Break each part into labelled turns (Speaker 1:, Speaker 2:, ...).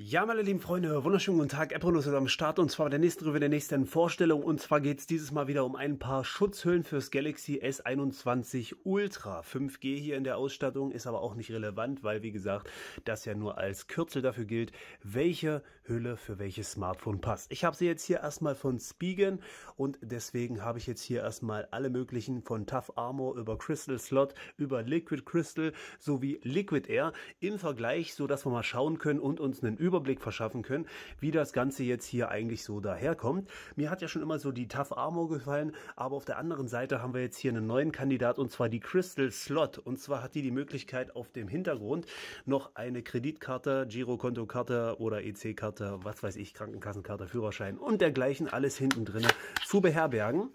Speaker 1: Ja, meine lieben Freunde, wunderschönen guten Tag. Epronus ist am Start und zwar bei der nächsten Review der nächsten Vorstellung. Und zwar geht es dieses Mal wieder um ein paar Schutzhüllen fürs Galaxy S21 Ultra. 5G hier in der Ausstattung ist aber auch nicht relevant, weil wie gesagt, das ja nur als Kürzel dafür gilt, welche Hülle für welches Smartphone passt. Ich habe sie jetzt hier erstmal von Spigen und deswegen habe ich jetzt hier erstmal alle möglichen von Tough Armor über Crystal Slot, über Liquid Crystal sowie Liquid Air im Vergleich, so dass wir mal schauen können und uns einen Überblick verschaffen können, wie das Ganze jetzt hier eigentlich so daherkommt. Mir hat ja schon immer so die Tough Armor gefallen, aber auf der anderen Seite haben wir jetzt hier einen neuen Kandidat und zwar die Crystal Slot. Und zwar hat die die Möglichkeit auf dem Hintergrund noch eine Kreditkarte, Girokontokarte oder EC-Karte, was weiß ich, Krankenkassenkarte, Führerschein und dergleichen alles hinten drin zu beherbergen.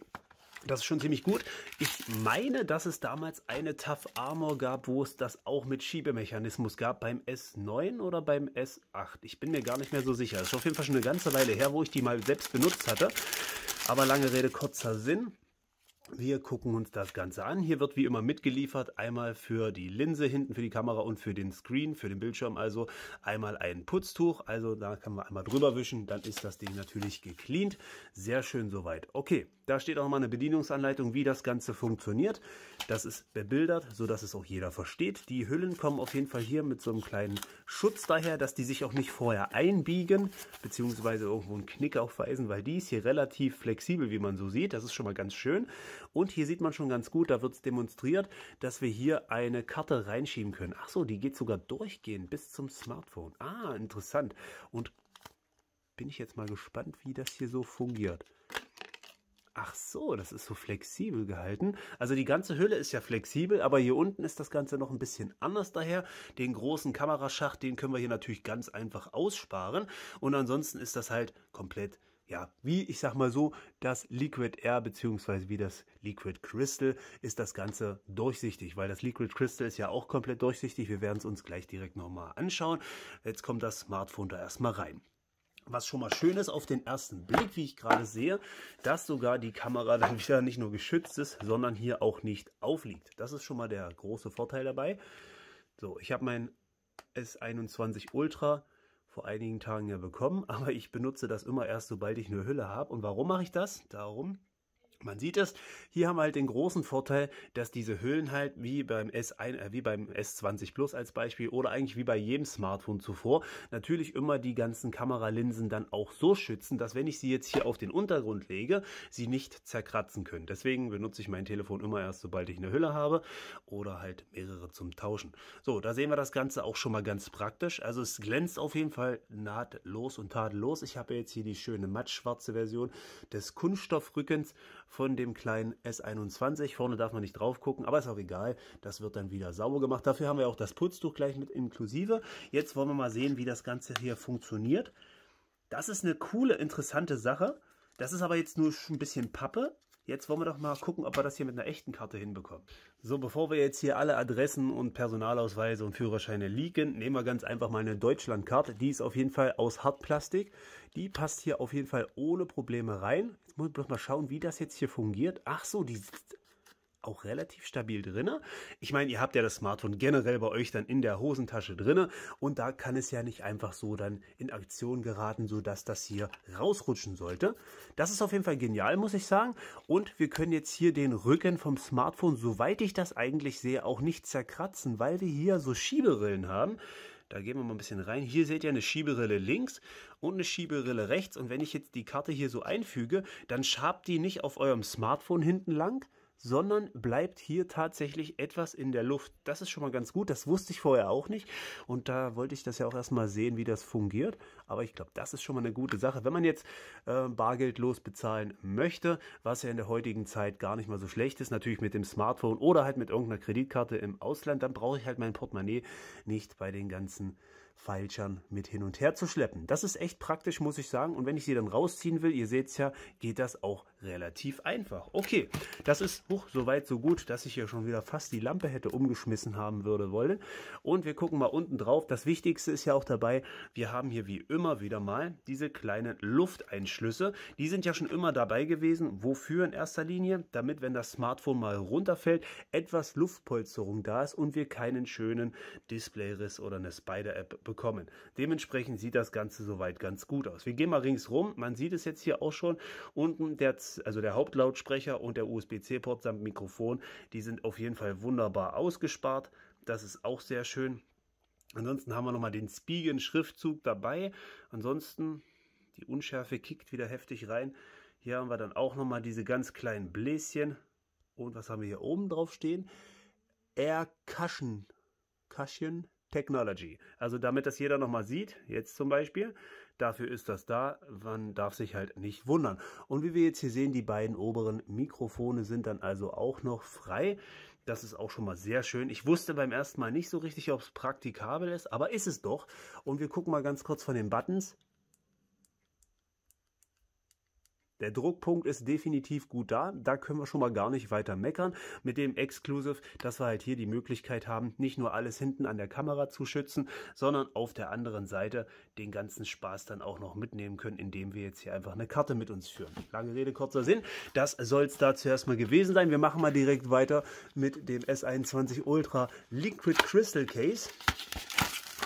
Speaker 1: Das ist schon ziemlich gut. Ich meine, dass es damals eine Tough Armor gab, wo es das auch mit Schiebemechanismus gab, beim S9 oder beim S8. Ich bin mir gar nicht mehr so sicher. Das ist auf jeden Fall schon eine ganze Weile her, wo ich die mal selbst benutzt hatte. Aber lange Rede, kurzer Sinn. Wir gucken uns das Ganze an. Hier wird wie immer mitgeliefert. Einmal für die Linse hinten, für die Kamera und für den Screen, für den Bildschirm also. Einmal ein Putztuch, also da kann man einmal drüber wischen. Dann ist das Ding natürlich gecleant. Sehr schön soweit. Okay, da steht auch mal eine Bedienungsanleitung, wie das Ganze funktioniert. Das ist bebildert, sodass es auch jeder versteht. Die Hüllen kommen auf jeden Fall hier mit so einem kleinen Schutz daher, dass die sich auch nicht vorher einbiegen, beziehungsweise irgendwo einen Knick aufweisen, weil die ist hier relativ flexibel, wie man so sieht. Das ist schon mal ganz schön. Und hier sieht man schon ganz gut, da wird es demonstriert, dass wir hier eine Karte reinschieben können. Ach so, die geht sogar durchgehend bis zum Smartphone. Ah, interessant. Und bin ich jetzt mal gespannt, wie das hier so fungiert. Ach so, das ist so flexibel gehalten. Also die ganze Hülle ist ja flexibel, aber hier unten ist das Ganze noch ein bisschen anders daher. Den großen Kameraschacht, den können wir hier natürlich ganz einfach aussparen. Und ansonsten ist das halt komplett ja, wie ich sag mal so, das Liquid Air bzw. wie das Liquid Crystal ist das Ganze durchsichtig, weil das Liquid Crystal ist ja auch komplett durchsichtig. Wir werden es uns gleich direkt nochmal anschauen. Jetzt kommt das Smartphone da erstmal rein. Was schon mal schön ist auf den ersten Blick, wie ich gerade sehe, dass sogar die Kamera dann wieder nicht nur geschützt ist, sondern hier auch nicht aufliegt. Das ist schon mal der große Vorteil dabei. So, ich habe mein S21 Ultra vor einigen Tagen ja bekommen, aber ich benutze das immer erst, sobald ich eine Hülle habe. Und warum mache ich das? Darum, man sieht es, hier haben wir halt den großen Vorteil, dass diese Hüllen halt wie beim, S1, äh, wie beim S20 Plus als Beispiel oder eigentlich wie bei jedem Smartphone zuvor natürlich immer die ganzen Kameralinsen dann auch so schützen, dass wenn ich sie jetzt hier auf den Untergrund lege, sie nicht zerkratzen können. Deswegen benutze ich mein Telefon immer erst, sobald ich eine Hülle habe oder halt mehrere zum Tauschen. So, da sehen wir das Ganze auch schon mal ganz praktisch. Also es glänzt auf jeden Fall nahtlos und tadellos. Ich habe jetzt hier die schöne mattschwarze Version des Kunststoffrückens von dem kleinen S21. Vorne darf man nicht drauf gucken, aber ist auch egal. Das wird dann wieder sauber gemacht. Dafür haben wir auch das Putztuch gleich mit inklusive. Jetzt wollen wir mal sehen, wie das Ganze hier funktioniert. Das ist eine coole, interessante Sache. Das ist aber jetzt nur ein bisschen Pappe. Jetzt wollen wir doch mal gucken, ob wir das hier mit einer echten Karte hinbekommen. So, bevor wir jetzt hier alle Adressen und Personalausweise und Führerscheine leaken, nehmen wir ganz einfach mal eine Deutschlandkarte. Die ist auf jeden Fall aus Hartplastik. Die passt hier auf jeden Fall ohne Probleme rein. Jetzt muss ich bloß mal schauen, wie das jetzt hier fungiert. Ach so, die auch relativ stabil drinne. Ich meine, ihr habt ja das Smartphone generell bei euch dann in der Hosentasche drinne und da kann es ja nicht einfach so dann in Aktion geraten, so dass das hier rausrutschen sollte. Das ist auf jeden Fall genial, muss ich sagen. Und wir können jetzt hier den Rücken vom Smartphone, soweit ich das eigentlich sehe, auch nicht zerkratzen, weil wir hier so Schieberillen haben. Da gehen wir mal ein bisschen rein. Hier seht ihr eine Schieberille links und eine Schieberille rechts. Und wenn ich jetzt die Karte hier so einfüge, dann schabt die nicht auf eurem Smartphone hinten lang, sondern bleibt hier tatsächlich etwas in der Luft. Das ist schon mal ganz gut, das wusste ich vorher auch nicht und da wollte ich das ja auch erstmal sehen, wie das fungiert, aber ich glaube, das ist schon mal eine gute Sache. Wenn man jetzt äh, bargeldlos bezahlen möchte, was ja in der heutigen Zeit gar nicht mal so schlecht ist, natürlich mit dem Smartphone oder halt mit irgendeiner Kreditkarte im Ausland, dann brauche ich halt mein Portemonnaie nicht bei den ganzen Feilschern mit hin und her zu schleppen. Das ist echt praktisch, muss ich sagen. Und wenn ich sie dann rausziehen will, ihr seht es ja, geht das auch relativ einfach. Okay, das ist hoch, weit, so gut, dass ich hier schon wieder fast die Lampe hätte umgeschmissen haben würde wollen. Und wir gucken mal unten drauf. Das Wichtigste ist ja auch dabei, wir haben hier wie immer wieder mal diese kleinen Lufteinschlüsse. Die sind ja schon immer dabei gewesen. Wofür in erster Linie? Damit, wenn das Smartphone mal runterfällt, etwas Luftpolsterung da ist und wir keinen schönen Displayriss oder eine Spider-App bekommen. Dementsprechend sieht das Ganze soweit ganz gut aus. Wir gehen mal ringsrum. Man sieht es jetzt hier auch schon. Unten der, also der Hauptlautsprecher und der USB-C-Port samt Mikrofon, die sind auf jeden Fall wunderbar ausgespart. Das ist auch sehr schön. Ansonsten haben wir nochmal den Spigen-Schriftzug dabei. Ansonsten, die Unschärfe kickt wieder heftig rein. Hier haben wir dann auch nochmal diese ganz kleinen Bläschen. Und was haben wir hier oben drauf stehen? Air Cushion. Cushion Technology. Also damit das jeder nochmal sieht, jetzt zum Beispiel, dafür ist das da, man darf sich halt nicht wundern. Und wie wir jetzt hier sehen, die beiden oberen Mikrofone sind dann also auch noch frei. Das ist auch schon mal sehr schön. Ich wusste beim ersten Mal nicht so richtig, ob es praktikabel ist, aber ist es doch. Und wir gucken mal ganz kurz von den Buttons. Der Druckpunkt ist definitiv gut da. Da können wir schon mal gar nicht weiter meckern. Mit dem Exclusive, dass wir halt hier die Möglichkeit haben, nicht nur alles hinten an der Kamera zu schützen, sondern auf der anderen Seite den ganzen Spaß dann auch noch mitnehmen können, indem wir jetzt hier einfach eine Karte mit uns führen. Lange Rede, kurzer Sinn. Das soll es dazu erstmal gewesen sein. Wir machen mal direkt weiter mit dem S21 Ultra Liquid Crystal Case.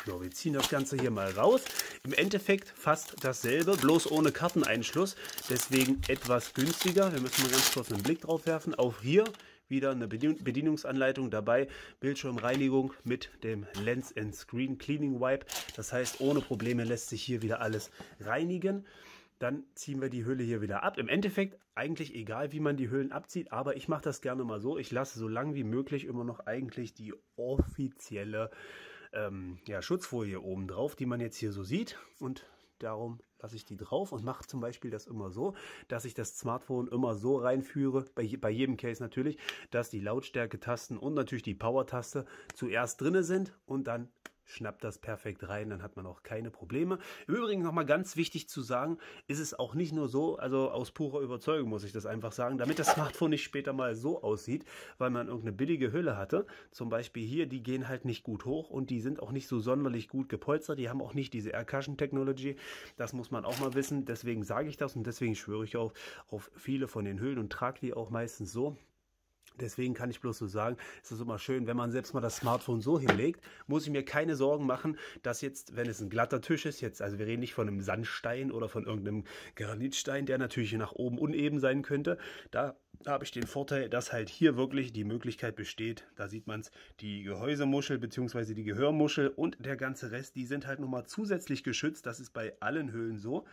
Speaker 1: So, wir ziehen das Ganze hier mal raus. Im Endeffekt fast dasselbe, bloß ohne Karteneinschluss. Deswegen etwas günstiger. Wir müssen mal ganz kurz einen Blick drauf werfen. Auch hier wieder eine Bedienungsanleitung dabei. Bildschirmreinigung mit dem Lens and Screen Cleaning Wipe. Das heißt, ohne Probleme lässt sich hier wieder alles reinigen. Dann ziehen wir die Hülle hier wieder ab. Im Endeffekt eigentlich egal, wie man die Hüllen abzieht, aber ich mache das gerne mal so. Ich lasse so lange wie möglich immer noch eigentlich die offizielle ähm, ja, Schutzfolie oben drauf, die man jetzt hier so sieht. Und darum lasse ich die drauf und mache zum Beispiel das immer so, dass ich das Smartphone immer so reinführe, bei, bei jedem Case natürlich, dass die Lautstärke-Tasten und natürlich die Power-Taste zuerst drinne sind und dann schnappt das perfekt rein, dann hat man auch keine Probleme. Im Übrigen nochmal ganz wichtig zu sagen, ist es auch nicht nur so, also aus purer Überzeugung muss ich das einfach sagen, damit das Smartphone nicht später mal so aussieht, weil man irgendeine billige Hülle hatte, zum Beispiel hier, die gehen halt nicht gut hoch und die sind auch nicht so sonderlich gut gepolstert, die haben auch nicht diese Air Technology, das muss man auch mal wissen, deswegen sage ich das und deswegen schwöre ich auch auf viele von den Hüllen und trage die auch meistens so, Deswegen kann ich bloß so sagen, es ist immer schön, wenn man selbst mal das Smartphone so hinlegt, muss ich mir keine Sorgen machen, dass jetzt, wenn es ein glatter Tisch ist, jetzt, also wir reden nicht von einem Sandstein oder von irgendeinem Granitstein, der natürlich nach oben uneben sein könnte. Da habe ich den Vorteil, dass halt hier wirklich die Möglichkeit besteht, da sieht man es, die Gehäusemuschel bzw. die Gehörmuschel und der ganze Rest, die sind halt nochmal zusätzlich geschützt. Das ist bei allen Höhlen so.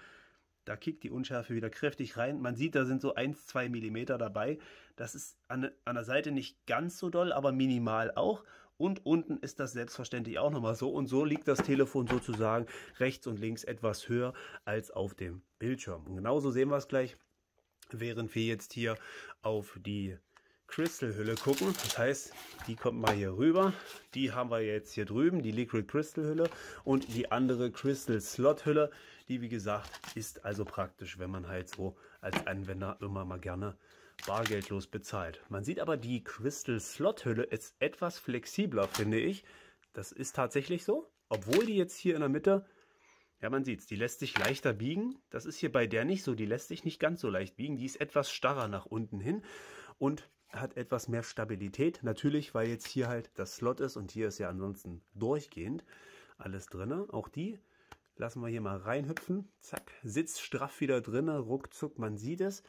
Speaker 1: Da kickt die Unschärfe wieder kräftig rein. Man sieht, da sind so 1, 2 mm dabei. Das ist an, an der Seite nicht ganz so doll, aber minimal auch. Und unten ist das selbstverständlich auch nochmal so. Und so liegt das Telefon sozusagen rechts und links etwas höher als auf dem Bildschirm. Und genauso sehen wir es gleich, während wir jetzt hier auf die Crystal-Hülle gucken. Das heißt, die kommt mal hier rüber. Die haben wir jetzt hier drüben, die Liquid Crystal-Hülle und die andere Crystal-Slot-Hülle. Die, wie gesagt, ist also praktisch, wenn man halt so als Anwender immer mal gerne bargeldlos bezahlt. Man sieht aber, die Crystal Slot Hülle ist etwas flexibler, finde ich. Das ist tatsächlich so. Obwohl die jetzt hier in der Mitte, ja man sieht es, die lässt sich leichter biegen. Das ist hier bei der nicht so, die lässt sich nicht ganz so leicht biegen. Die ist etwas starrer nach unten hin und hat etwas mehr Stabilität. Natürlich, weil jetzt hier halt das Slot ist und hier ist ja ansonsten durchgehend alles drin. Auch die Lassen wir hier mal reinhüpfen. Zack, sitzt straff wieder drin, ruckzuck, man sieht es.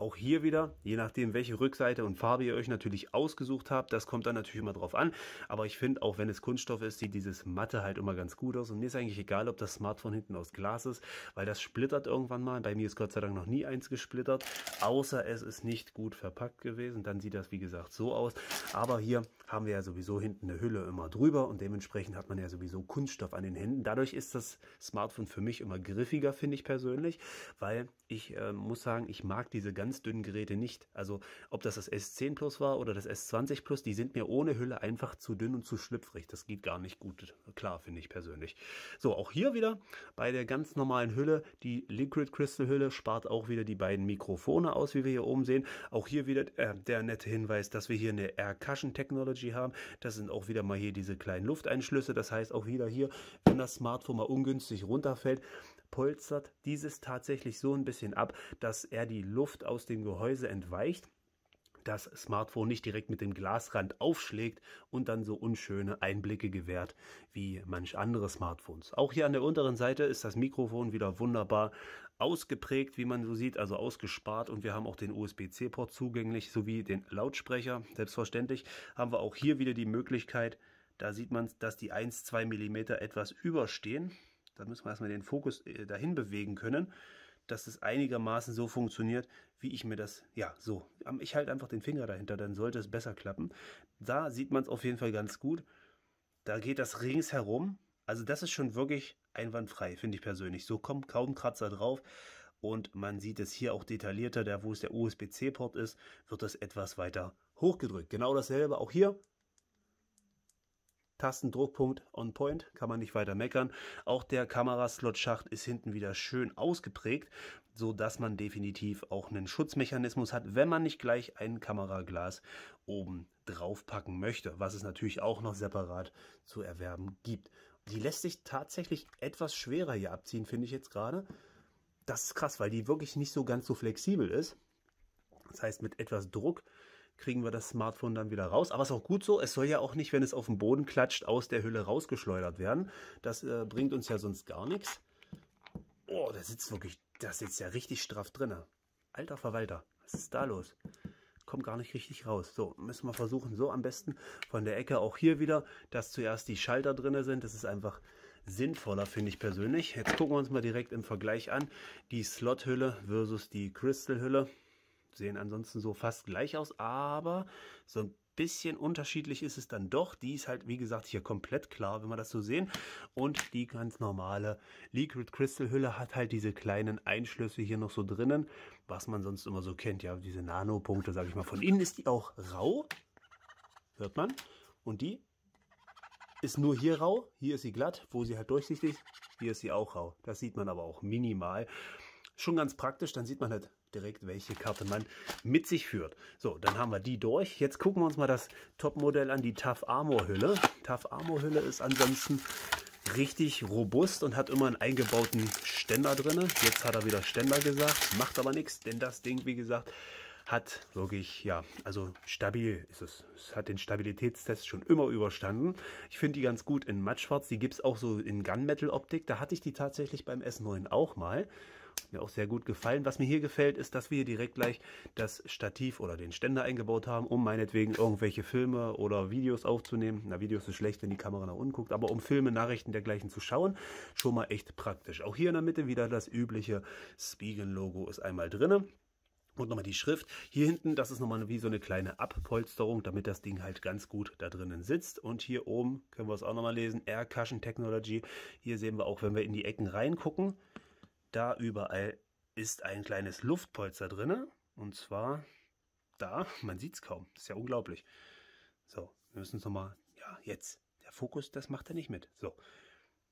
Speaker 1: Auch hier wieder, je nachdem, welche Rückseite und Farbe ihr euch natürlich ausgesucht habt, das kommt dann natürlich immer drauf an. Aber ich finde, auch wenn es Kunststoff ist, sieht dieses Matte halt immer ganz gut aus. Und mir ist eigentlich egal, ob das Smartphone hinten aus Glas ist, weil das splittert irgendwann mal. Bei mir ist Gott sei Dank noch nie eins gesplittert, außer es ist nicht gut verpackt gewesen. Dann sieht das, wie gesagt, so aus. Aber hier haben wir ja sowieso hinten eine Hülle immer drüber und dementsprechend hat man ja sowieso Kunststoff an den Händen. Dadurch ist das Smartphone für mich immer griffiger, finde ich persönlich, weil ich äh, muss sagen, ich mag diese ganz ganz dünnen Geräte nicht. Also ob das das S10 Plus war oder das S20 Plus, die sind mir ohne Hülle einfach zu dünn und zu schlüpfrig. Das geht gar nicht gut. Klar, finde ich persönlich. So, auch hier wieder bei der ganz normalen Hülle, die Liquid Crystal Hülle spart auch wieder die beiden Mikrofone aus, wie wir hier oben sehen. Auch hier wieder äh, der nette Hinweis, dass wir hier eine Air Cushion Technology haben. Das sind auch wieder mal hier diese kleinen Lufteinschlüsse. Das heißt auch wieder hier, wenn das Smartphone mal ungünstig runterfällt, polstert dieses tatsächlich so ein bisschen ab, dass er die Luft aus dem Gehäuse entweicht das Smartphone nicht direkt mit dem Glasrand aufschlägt und dann so unschöne Einblicke gewährt wie manch andere Smartphones. Auch hier an der unteren Seite ist das Mikrofon wieder wunderbar ausgeprägt, wie man so sieht, also ausgespart und wir haben auch den USB-C-Port zugänglich sowie den Lautsprecher. Selbstverständlich haben wir auch hier wieder die Möglichkeit, da sieht man, dass die 1-2 mm etwas überstehen. Da müssen wir erstmal den Fokus äh, dahin bewegen können, dass es einigermaßen so funktioniert, wie ich mir das, ja, so. Ich halte einfach den Finger dahinter, dann sollte es besser klappen. Da sieht man es auf jeden Fall ganz gut. Da geht das ringsherum. Also das ist schon wirklich einwandfrei, finde ich persönlich. So kommt kaum Kratzer drauf. Und man sieht es hier auch detaillierter, da wo es der USB-C-Port ist, wird das etwas weiter hochgedrückt. Genau dasselbe auch hier Tastendruckpunkt on point, kann man nicht weiter meckern. Auch der Kameraslot-Schacht ist hinten wieder schön ausgeprägt, so dass man definitiv auch einen Schutzmechanismus hat, wenn man nicht gleich ein Kameraglas oben drauf packen möchte, was es natürlich auch noch separat zu erwerben gibt. Die lässt sich tatsächlich etwas schwerer hier abziehen, finde ich jetzt gerade. Das ist krass, weil die wirklich nicht so ganz so flexibel ist. Das heißt, mit etwas Druck kriegen wir das Smartphone dann wieder raus. Aber es ist auch gut so, es soll ja auch nicht, wenn es auf den Boden klatscht, aus der Hülle rausgeschleudert werden. Das äh, bringt uns ja sonst gar nichts. Oh, da sitzt wirklich, da sitzt ja richtig straff drin. Alter Verwalter, was ist da los? Kommt gar nicht richtig raus. So, müssen wir versuchen, so am besten von der Ecke auch hier wieder, dass zuerst die Schalter drin sind. Das ist einfach sinnvoller, finde ich persönlich. Jetzt gucken wir uns mal direkt im Vergleich an. Die Slot-Hülle versus die Crystal-Hülle sehen ansonsten so fast gleich aus, aber so ein bisschen unterschiedlich ist es dann doch. Die ist halt, wie gesagt, hier komplett klar, wenn man das so sehen. Und die ganz normale Liquid Crystal Hülle hat halt diese kleinen Einschlüsse hier noch so drinnen, was man sonst immer so kennt. Ja, diese Nanopunkte, sage ich mal. Von innen ist die auch rau, hört man. Und die ist nur hier rau, hier ist sie glatt, wo sie halt durchsichtig, ist, hier ist sie auch rau. Das sieht man aber auch minimal. Schon ganz praktisch, dann sieht man halt direkt, welche Karte man mit sich führt. So, dann haben wir die durch. Jetzt gucken wir uns mal das Topmodell an, die Tough Armor Hülle. Tough Armor Hülle ist ansonsten richtig robust und hat immer einen eingebauten Ständer drin. Jetzt hat er wieder Ständer gesagt, macht aber nichts, denn das Ding, wie gesagt, hat wirklich, ja, also stabil ist es. Es hat den Stabilitätstest schon immer überstanden. Ich finde die ganz gut in Mattschwarz. Die gibt es auch so in Gunmetal-Optik. Da hatte ich die tatsächlich beim S9 auch mal mir auch sehr gut gefallen. Was mir hier gefällt, ist, dass wir hier direkt gleich das Stativ oder den Ständer eingebaut haben, um meinetwegen irgendwelche Filme oder Videos aufzunehmen. Na, Videos ist schlecht, wenn die Kamera nach unten guckt, aber um Filme, Nachrichten dergleichen zu schauen, schon mal echt praktisch. Auch hier in der Mitte wieder das übliche Spiegel-Logo ist einmal drinne. Und nochmal die Schrift. Hier hinten, das ist nochmal wie so eine kleine Abpolsterung, damit das Ding halt ganz gut da drinnen sitzt. Und hier oben können wir es auch nochmal lesen, Air Cushion Technology. Hier sehen wir auch, wenn wir in die Ecken reingucken, da überall ist ein kleines Luftpolster drinne und zwar da, man sieht es kaum, das ist ja unglaublich. So, wir müssen es nochmal, ja jetzt, der Fokus, das macht er nicht mit. So,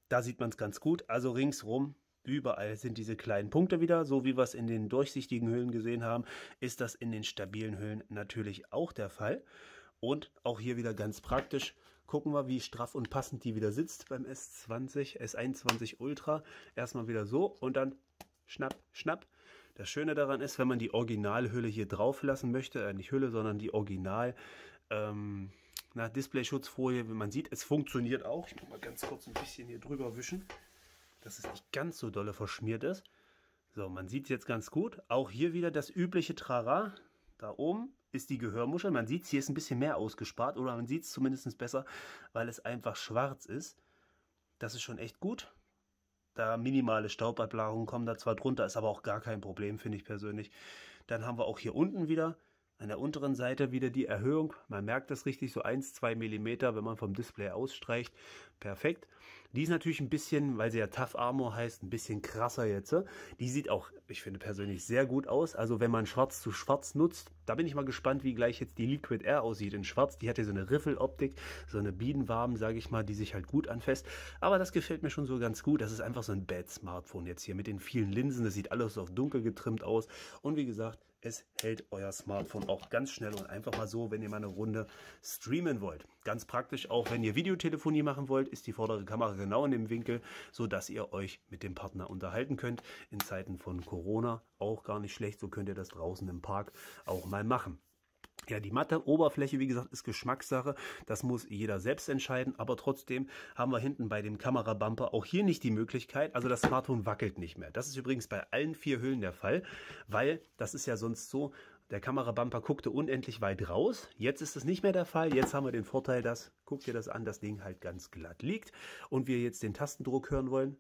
Speaker 1: da sieht man es ganz gut, also ringsrum Überall sind diese kleinen Punkte wieder, so wie wir es in den durchsichtigen Höhlen gesehen haben, ist das in den stabilen Höhlen natürlich auch der Fall. Und auch hier wieder ganz praktisch, gucken wir, wie straff und passend die wieder sitzt beim S20, S21 Ultra. Erstmal wieder so und dann schnapp, schnapp. Das Schöne daran ist, wenn man die Originalhülle hier drauf lassen möchte, äh, nicht Hülle, sondern die Original ähm, na, Displayschutzfolie, wie man sieht, es funktioniert auch. Ich muss mal ganz kurz ein bisschen hier drüber wischen, dass es nicht ganz so dolle verschmiert ist. So, man sieht es jetzt ganz gut. Auch hier wieder das übliche Trara. Da oben ist die Gehörmuschel. Man sieht es, hier ist ein bisschen mehr ausgespart oder man sieht es zumindest besser, weil es einfach schwarz ist. Das ist schon echt gut. Da minimale Staubablagerungen kommen da zwar drunter, ist aber auch gar kein Problem, finde ich persönlich. Dann haben wir auch hier unten wieder an der unteren Seite wieder die Erhöhung. Man merkt das richtig, so 1, 2 mm, wenn man vom Display ausstreicht. Perfekt. Die ist natürlich ein bisschen, weil sie ja Tough Armor heißt, ein bisschen krasser jetzt. Ne? Die sieht auch, ich finde persönlich, sehr gut aus. Also wenn man schwarz zu schwarz nutzt, da bin ich mal gespannt, wie gleich jetzt die Liquid Air aussieht in schwarz. Die hat ja so eine Riffeloptik, so eine Bienenwaben, sage ich mal, die sich halt gut anfasst. Aber das gefällt mir schon so ganz gut. Das ist einfach so ein Bad Smartphone jetzt hier mit den vielen Linsen. Das sieht alles auf dunkel getrimmt aus. Und wie gesagt, es hält euer Smartphone auch ganz schnell und einfach mal so, wenn ihr mal eine Runde streamen wollt. Ganz praktisch, auch wenn ihr Videotelefonie machen wollt, ist die vordere Kamera genau in dem Winkel, sodass ihr euch mit dem Partner unterhalten könnt. In Zeiten von Corona auch gar nicht schlecht, so könnt ihr das draußen im Park auch mal machen. Ja, die matte Oberfläche, wie gesagt, ist Geschmackssache. Das muss jeder selbst entscheiden. Aber trotzdem haben wir hinten bei dem Kamerabumper auch hier nicht die Möglichkeit. Also das Smartphone wackelt nicht mehr. Das ist übrigens bei allen vier Hüllen der Fall, weil das ist ja sonst so, der Kamerabumper guckte unendlich weit raus. Jetzt ist es nicht mehr der Fall. Jetzt haben wir den Vorteil, dass, guck dir das an, das Ding halt ganz glatt liegt und wir jetzt den Tastendruck hören wollen.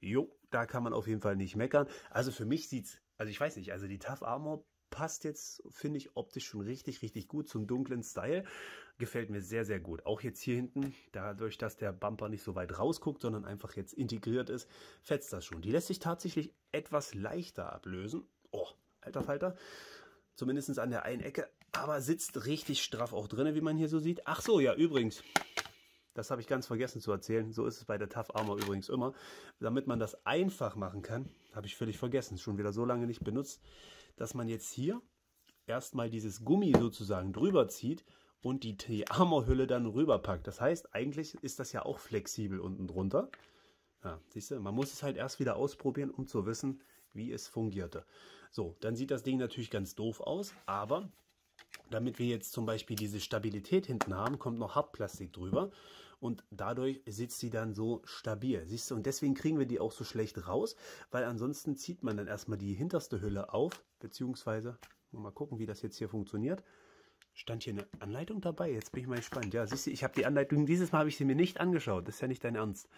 Speaker 1: Jo, da kann man auf jeden Fall nicht meckern. Also für mich sieht's, also ich weiß nicht, also die Tough Armor passt jetzt, finde ich, optisch schon richtig, richtig gut zum dunklen Style. Gefällt mir sehr, sehr gut. Auch jetzt hier hinten, dadurch, dass der Bumper nicht so weit rausguckt, sondern einfach jetzt integriert ist, fetzt das schon. Die lässt sich tatsächlich etwas leichter ablösen. Oh, alter Falter. Zumindest an der einen Ecke. Aber sitzt richtig straff auch drin, wie man hier so sieht. Ach so, ja, übrigens. Das habe ich ganz vergessen zu erzählen. So ist es bei der Tough Armor übrigens immer. Damit man das einfach machen kann, habe ich völlig vergessen. Schon wieder so lange nicht benutzt dass man jetzt hier erstmal dieses Gummi sozusagen drüber zieht und die, die Armorhülle dann rüberpackt. Das heißt, eigentlich ist das ja auch flexibel unten drunter. Ja, siehst du, man muss es halt erst wieder ausprobieren, um zu wissen, wie es fungierte. So, dann sieht das Ding natürlich ganz doof aus, aber damit wir jetzt zum Beispiel diese Stabilität hinten haben, kommt noch Hartplastik drüber und dadurch sitzt sie dann so stabil. Siehst du, und deswegen kriegen wir die auch so schlecht raus, weil ansonsten zieht man dann erstmal die hinterste Hülle auf, beziehungsweise, mal gucken, wie das jetzt hier funktioniert. Stand hier eine Anleitung dabei? Jetzt bin ich mal gespannt. Ja, siehst du, ich habe die Anleitung, dieses Mal habe ich sie mir nicht angeschaut. Das ist ja nicht dein Ernst.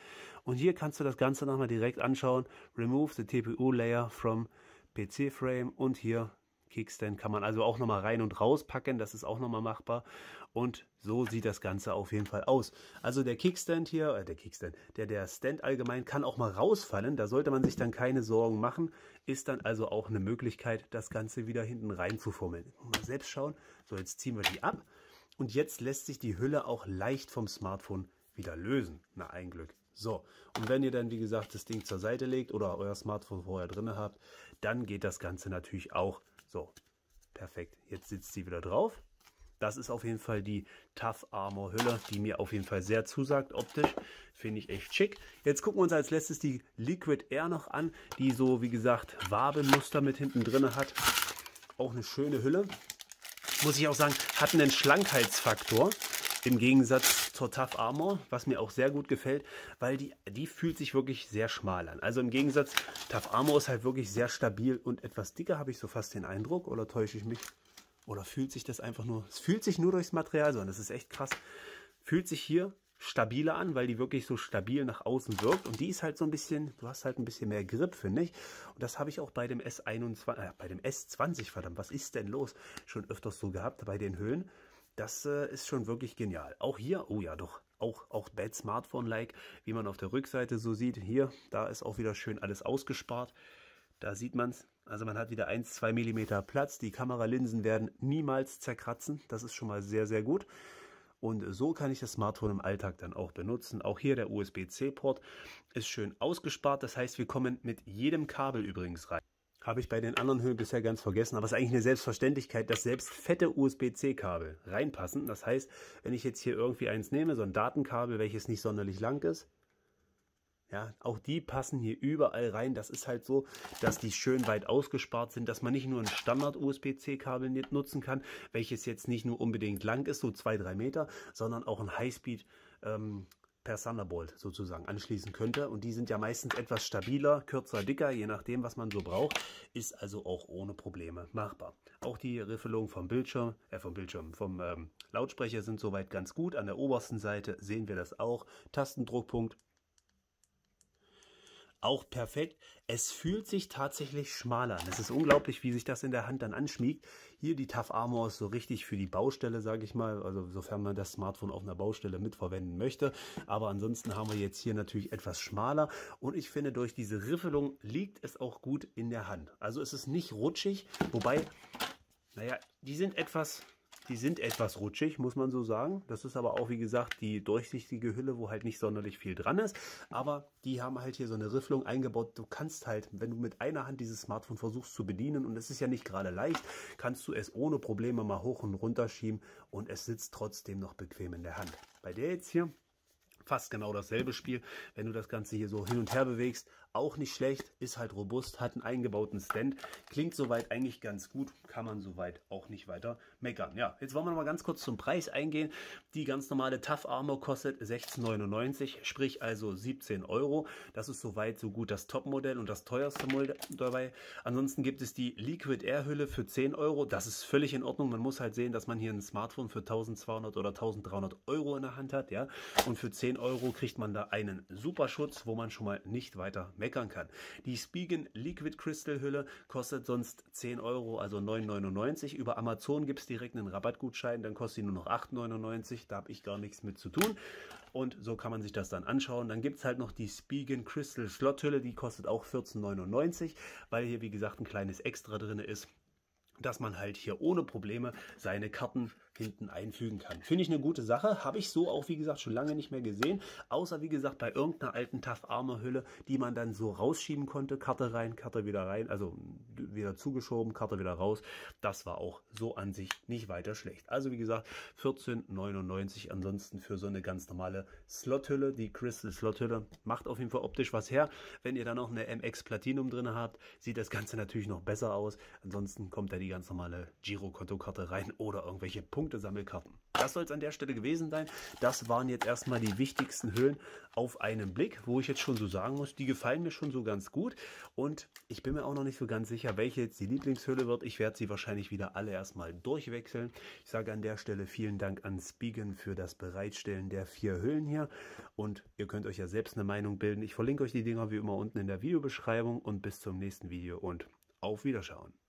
Speaker 1: Und hier kannst du das Ganze nochmal direkt anschauen. Remove the TPU-Layer from PC-Frame und hier Kickstand kann man also auch nochmal rein und raus packen, das ist auch nochmal machbar. Und so sieht das Ganze auf jeden Fall aus. Also der Kickstand hier, äh der Kickstand, der, der Stand allgemein kann auch mal rausfallen, da sollte man sich dann keine Sorgen machen, ist dann also auch eine Möglichkeit, das Ganze wieder hinten rein zu fummeln. Mal selbst schauen, so jetzt ziehen wir die ab und jetzt lässt sich die Hülle auch leicht vom Smartphone wieder lösen, na ein Glück. So, und wenn ihr dann, wie gesagt, das Ding zur Seite legt oder euer Smartphone vorher drin habt, dann geht das Ganze natürlich auch so, perfekt. Jetzt sitzt sie wieder drauf. Das ist auf jeden Fall die Tough Armor Hülle, die mir auf jeden Fall sehr zusagt optisch. Finde ich echt schick. Jetzt gucken wir uns als letztes die Liquid Air noch an, die so, wie gesagt, Wabenmuster mit hinten drin hat. Auch eine schöne Hülle. Muss ich auch sagen, hat einen Schlankheitsfaktor im Gegensatz zur Tough Armor, was mir auch sehr gut gefällt, weil die, die fühlt sich wirklich sehr schmal an. Also im Gegensatz, Tough Armor ist halt wirklich sehr stabil und etwas dicker, habe ich so fast den Eindruck. Oder täusche ich mich? Oder fühlt sich das einfach nur... Es fühlt sich nur durchs Material so an, das ist echt krass. Fühlt sich hier stabiler an, weil die wirklich so stabil nach außen wirkt. Und die ist halt so ein bisschen, du hast halt ein bisschen mehr Grip, finde ich. Und das habe ich auch bei dem S21, äh, bei dem S20, verdammt, was ist denn los? Schon öfters so gehabt bei den Höhen. Das äh, ist schon wirklich genial. Auch hier, oh ja, doch, auch, auch Bad Smartphone-like, wie man auf der Rückseite so sieht. Hier, da ist auch wieder schön alles ausgespart. Da sieht man es. Also man hat wieder 1, 2 mm Platz. Die Kameralinsen werden niemals zerkratzen. Das ist schon mal sehr, sehr gut. Und so kann ich das Smartphone im Alltag dann auch benutzen. Auch hier der USB-C-Port ist schön ausgespart. Das heißt, wir kommen mit jedem Kabel übrigens rein. Habe ich bei den anderen Höhen bisher ganz vergessen, aber es ist eigentlich eine Selbstverständlichkeit, dass selbst fette USB-C-Kabel reinpassen. Das heißt, wenn ich jetzt hier irgendwie eins nehme, so ein Datenkabel, welches nicht sonderlich lang ist, ja, auch die passen hier überall rein. Das ist halt so, dass die schön weit ausgespart sind, dass man nicht nur ein Standard-USB-C-Kabel nutzen kann, welches jetzt nicht nur unbedingt lang ist, so zwei, drei Meter, sondern auch ein Highspeed ähm, per Thunderbolt sozusagen anschließen könnte. Und die sind ja meistens etwas stabiler, kürzer, dicker, je nachdem, was man so braucht. Ist also auch ohne Probleme machbar. Auch die Riffelung vom Bildschirm, äh vom Bildschirm, vom ähm, Lautsprecher sind soweit ganz gut. An der obersten Seite sehen wir das auch. Tastendruckpunkt, auch perfekt. Es fühlt sich tatsächlich schmaler an. Es ist unglaublich, wie sich das in der Hand dann anschmiegt. Hier die Tough Armor ist so richtig für die Baustelle, sage ich mal. Also sofern man das Smartphone auf einer Baustelle mitverwenden möchte. Aber ansonsten haben wir jetzt hier natürlich etwas schmaler. Und ich finde, durch diese Riffelung liegt es auch gut in der Hand. Also es ist nicht rutschig, wobei, naja, die sind etwas die sind etwas rutschig, muss man so sagen. Das ist aber auch, wie gesagt, die durchsichtige Hülle, wo halt nicht sonderlich viel dran ist. Aber die haben halt hier so eine Rifflung eingebaut. Du kannst halt, wenn du mit einer Hand dieses Smartphone versuchst zu bedienen, und es ist ja nicht gerade leicht, kannst du es ohne Probleme mal hoch und runter schieben und es sitzt trotzdem noch bequem in der Hand. Bei der jetzt hier fast genau dasselbe Spiel, wenn du das Ganze hier so hin und her bewegst, auch nicht schlecht, ist halt robust, hat einen eingebauten Stand. Klingt soweit eigentlich ganz gut, kann man soweit auch nicht weiter meckern. Ja, jetzt wollen wir noch mal ganz kurz zum Preis eingehen. Die ganz normale Tough Armor kostet 16,99, sprich also 17 Euro. Das ist soweit so gut das Topmodell und das teuerste Modell dabei. Ansonsten gibt es die Liquid Air Hülle für 10 Euro. Das ist völlig in Ordnung. Man muss halt sehen, dass man hier ein Smartphone für 1200 oder 1300 Euro in der Hand hat. ja. Und für 10 Euro kriegt man da einen Superschutz, wo man schon mal nicht weiter meckern kann. Die Spigen Liquid Crystal Hülle kostet sonst 10 Euro, also 9,99. Über Amazon gibt es direkt einen Rabattgutschein, dann kostet sie nur noch 8,99. Da habe ich gar nichts mit zu tun. Und so kann man sich das dann anschauen. Dann gibt es halt noch die Spigen Crystal Slot Hülle, die kostet auch 14,99, weil hier wie gesagt ein kleines Extra drin ist dass man halt hier ohne Probleme seine Karten hinten einfügen kann. Finde ich eine gute Sache. Habe ich so auch, wie gesagt, schon lange nicht mehr gesehen. Außer, wie gesagt, bei irgendeiner alten taf Armor hülle die man dann so rausschieben konnte. Karte rein, Karte wieder rein. Also wieder zugeschoben, Karte wieder raus. Das war auch so an sich nicht weiter schlecht. Also, wie gesagt, 14,99. Ansonsten für so eine ganz normale Slothülle. die Crystal Slothülle Macht auf jeden Fall optisch was her. Wenn ihr da noch eine MX Platinum drin habt, sieht das Ganze natürlich noch besser aus. Ansonsten kommt da die ganz normale Girokonto-Karte rein oder irgendwelche Punkte Sammelkarten. Das soll es an der Stelle gewesen sein. Das waren jetzt erstmal die wichtigsten Höhlen auf einen Blick, wo ich jetzt schon so sagen muss, die gefallen mir schon so ganz gut. Und ich bin mir auch noch nicht so ganz sicher, welche jetzt die Lieblingshöhle wird. Ich werde sie wahrscheinlich wieder alle erstmal durchwechseln. Ich sage an der Stelle vielen Dank an Spigen für das Bereitstellen der vier Höhlen hier. Und ihr könnt euch ja selbst eine Meinung bilden. Ich verlinke euch die Dinger wie immer unten in der Videobeschreibung und bis zum nächsten Video und auf Wiederschauen.